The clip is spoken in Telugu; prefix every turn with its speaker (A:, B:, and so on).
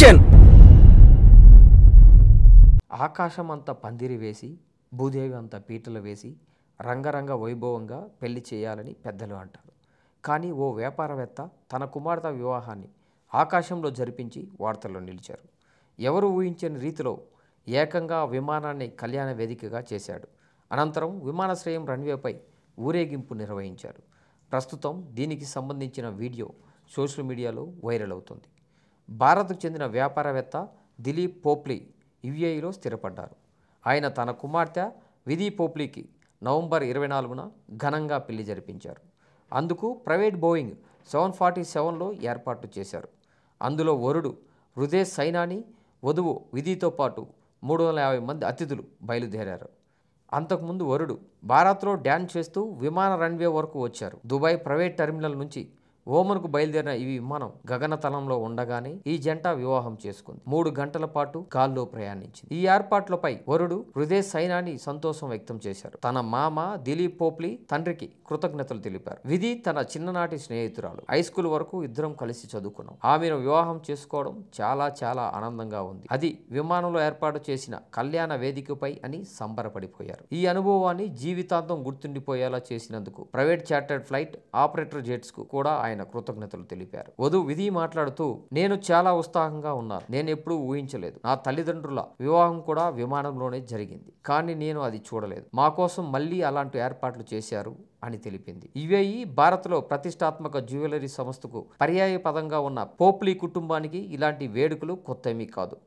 A: యాక్షన్ ఆకాశం అంత పందిరి వేసి భూదేవి అంత పీటలు వేసి రంగరంగ వైభవంగా పెళ్లి చేయాలని పెద్దలు అంటారు కానీ ఓ వ్యాపారవేత్త తన కుమార్తె వివాహాన్ని ఆకాశంలో జరిపించి వార్తల్లో నిలిచారు ఎవరు ఊహించని రీతిలో ఏకంగా విమానాన్ని కళ్యాణ వేదికగా చేశాడు అనంతరం విమానాశ్రయం రన్వేపై ఊరేగింపు నిర్వహించారు ప్రస్తుతం దీనికి సంబంధించిన వీడియో సోషల్ మీడియాలో వైరల్ అవుతుంది భారత్కు చెందిన వ్యాపారవేత్త దిలీప్ పోప్లీ యుఏఈలో స్థిరపడ్డారు ఆయన తన కుమార్తె విధి పోప్లీకి నవంబర్ ఇరవై నాలుగున ఘనంగా పెళ్లి జరిపించారు అందుకు ప్రైవేట్ బోయింగ్ సెవెన్ ఫార్టీ సెవెన్లో ఏర్పాటు చేశారు అందులో వరుడు హృదయ సైనాని వధువు విధితో పాటు మూడు వందల యాభై మంది అతిథులు బయలుదేరారు అంతకుముందు వరుడు భారత్లో డ్యాన్స్ చేస్తూ విమాన రన్వే వరకు వచ్చారు దుబాయ్ ప్రైవేట్ టెర్మినల్ నుంచి ఓమన్కు బయలుదేరిన ఈ విమానం గగనతలంలో ఉండగానే ఈ జంట వివాహం చేసుకుంది మూడు గంటల పాటు కాల్లో ప్రయాణించింది ఈ ఏర్పాట్లపై వరుడు హృదయ సైనాని సంతోషం వ్యక్తం చేశారు తన మామ దిలీప్ పోప్లి తండ్రికి కృతజ్ఞతలు తెలిపారు విధి తన చిన్ననాటి స్నేహితురాలు హై స్కూల్ వరకు ఇద్దరం కలిసి చదువుకున్నాం ఆమెను వివాహం చేసుకోవడం చాలా చాలా ఆనందంగా ఉంది అది విమానంలో ఏర్పాటు చేసిన కళ్యాణ వేదికపై అని సంబరపడిపోయారు ఈ అనుభవాన్ని జీవితాంతం గుర్తుండిపోయేలా చేసినందుకు private chartered flight operator Jets కు కూడా ఆయన ఆయన కృతజ్ఞతలు తెలిపారు వధు విధి మాట్లాడుతూ నేను చాలా ఉత్సాహంగా ఉన్నాను నేను ఎప్పుడూ ఊహించలేదు నా తల్లిదండ్రుల వివాహం కూడా విమానంలోనే జరిగింది కానీ నేను అది చూడలేదు మా కోసం మళ్ళీ అలాంటి ఏర్పాట్లు చేశారు అని తెలిపింది యుఏఈ భారత్లో ప్రతిష్టాత్మక జ్యువెలరీ సంస్థకు పర్యాయ పదంగా ఉన్న పోప్లీ కుటుంబానికి ఇలాంటి వేడుకలు కొత్తమీ కాదు